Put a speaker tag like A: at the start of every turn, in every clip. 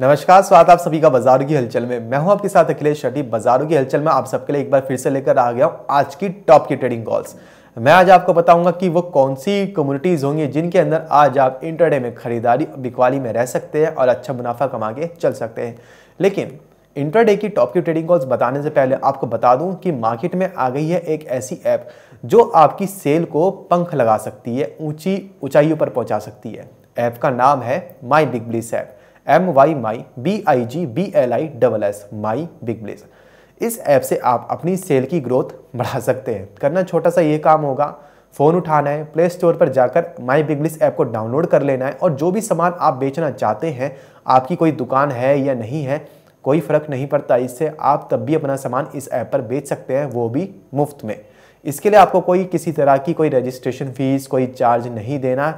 A: नमस्कार स्वागत आप सभी का बाजारों की हलचल में मैं हूं आपके साथ अखिलेश शेट्टी बाजारों की हलचल में आप सबके लिए एक बार फिर से लेकर आ गया हूं आज की टॉप की ट्रेडिंग कॉल्स मैं आज आपको बताऊंगा कि वो कौन सी कम्युनिटीज़ होंगी जिनके अंदर आज आप इंटरडे में खरीदारी बिकवाली में रह सकते हैं और अच्छा मुनाफा कमा के चल सकते हैं लेकिन इंटरडे की टॉप की ट्रेडिंग कॉल्स बताने से पहले आपको बता दूं कि मार्केट में आ गई है एक ऐसी ऐप जो आपकी सेल को पंख लगा सकती है ऊंची ऊंचाइयों पर पहुंचा सकती है ऐप का नाम है my big bliss app M Y my B I G B L I double S my big bless इस ऐप से आप अपनी सेल की ग्रोथ बढ़ा सकते हैं करना छोटा सा ये काम होगा फ़ोन उठाना है प्ले स्टोर पर जाकर माई बिगलिस ऐप को डाउनलोड कर लेना है और जो भी सामान आप बेचना चाहते हैं आपकी कोई दुकान है या नहीं है कोई फ़र्क नहीं पड़ता इससे आप तब भी अपना सामान इस ऐप पर बेच सकते हैं वो भी मुफ्त में इसके लिए आपको कोई किसी तरह की कोई रजिस्ट्रेशन फ़ीस कोई चार्ज नहीं देना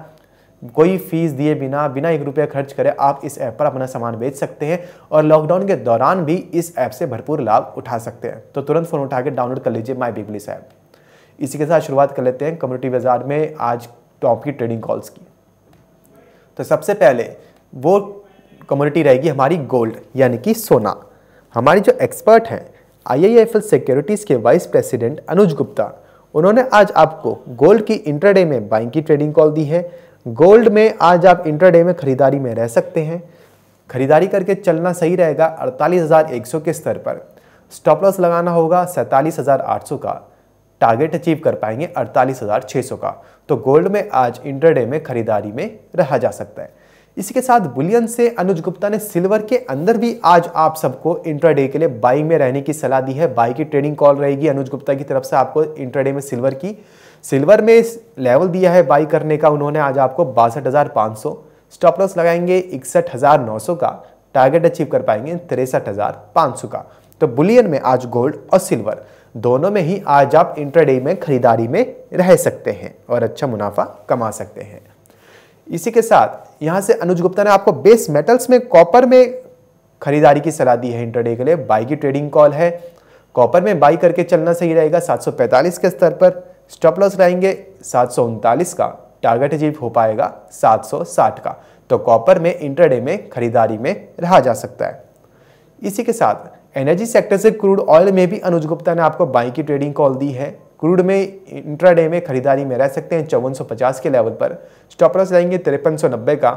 A: कोई फीस दिए बिना बिना एक रुपया खर्च करे आप इस ऐप पर अपना सामान बेच सकते हैं और लॉकडाउन के दौरान भी इस ऐप से भरपूर लाभ उठा सकते हैं तो तुरंत फ़ोन उठा के डाउनलोड कर लीजिए माई बिगलिस ऐप इसी के साथ शुरुआत कर लेते हैं कम्युनिटी बाजार में आज टॉप की ट्रेडिंग कॉल्स की तो सबसे पहले वो कम्युनिटी रहेगी हमारी गोल्ड यानी कि सोना हमारी जो एक्सपर्ट हैं आई सिक्योरिटीज़ के वाइस प्रेसिडेंट अनुज गुप्ता उन्होंने आज आपको गोल्ड की इंटरडे में बाइंग की ट्रेडिंग कॉल दी है गोल्ड में आज आप इंटरडे में खरीदारी में रह सकते हैं खरीदारी करके चलना सही रहेगा अड़तालीस के स्तर पर स्टॉप लॉस लगाना होगा सैंतालीस का टारगेट अचीव कर पाएंगे 48,600 का तो गोल्ड में आज इंटरडे में खरीदारी में रहा जा सकता है इसी के साथ बुलियन से अनुज गुप्ता ने सिल्वर के अंदर भी आज आप सबको इंट्राडे के लिए बाइंग में रहने की सलाह दी है बाई की ट्रेडिंग कॉल रहेगी अनुज गुप्ता की तरफ से आपको इंट्राडे में सिल्वर की सिल्वर में लेवल दिया है बाई करने का उन्होंने आज आपको बासठ हज़ार पाँच सौ स्टॉप लॉस लगाएंगे इकसठ हज़ार नौ सौ का टारगेट अचीव कर पाएंगे तिरसठ हज़ार पाँच सौ का तो बुलियन में आज गोल्ड और सिल्वर दोनों में ही आज आप इंटरडे में खरीदारी में रह सकते हैं और अच्छा मुनाफा कमा सकते हैं इसी के साथ यहाँ से अनुज गुप्ता ने आपको बेस मेटल्स में कॉपर में खरीदारी की सलाह दी है इंटरडे के लिए बाई की ट्रेडिंग कॉल है कॉपर में बाई करके चलना सही रहेगा 745 के स्तर पर स्टॉप लॉस लाएंगे सात का टारगेट अचीव हो पाएगा 760 का तो कॉपर में इंटरडे में खरीदारी में रहा जा सकता है इसी के साथ एनर्जी सेक्टर से क्रूड ऑयल में भी अनुज गुप्ता ने आपको बाई की ट्रेडिंग कॉल दी है क्रूड में इंट्राडे में खरीदारी में रह सकते हैं चौवन के लेवल पर स्टॉप लॉस रहेंगे तिरपन का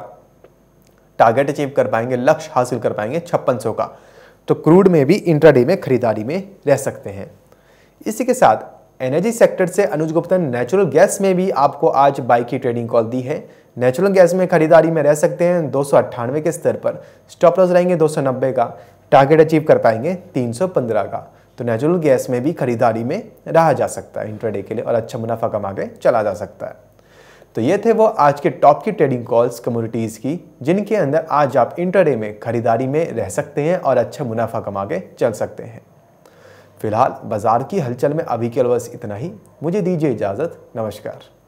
A: टारगेट अचीव कर पाएंगे लक्ष्य हासिल कर पाएंगे छप्पन का तो क्रूड में भी इंट्राडे में खरीदारी में रह सकते हैं इसी के साथ एनर्जी सेक्टर से अनुज गुप्ता ने नेचुरल गैस में भी आपको आज बाई की ट्रेडिंग कॉल दी है नेचुरल गैस में खरीदारी में रह सकते हैं दो के स्तर पर स्टॉप लॉस रहेंगे दो का टारगेट अचीव कर पाएंगे 315 का तो नेचुरल गैस में भी खरीदारी में रहा जा सकता है इंट्राडे के लिए और अच्छा मुनाफा कमा के चला जा सकता है तो ये थे वो आज के टॉप की ट्रेडिंग कॉल्स कम्युनिटीज़ की जिनके अंदर आज आप इंट्राडे में खरीदारी में रह सकते हैं और अच्छा मुनाफा कमा के चल सकते हैं फिलहाल बाजार की हलचल में अभी के बस इतना ही मुझे दीजिए इजाज़त नमस्कार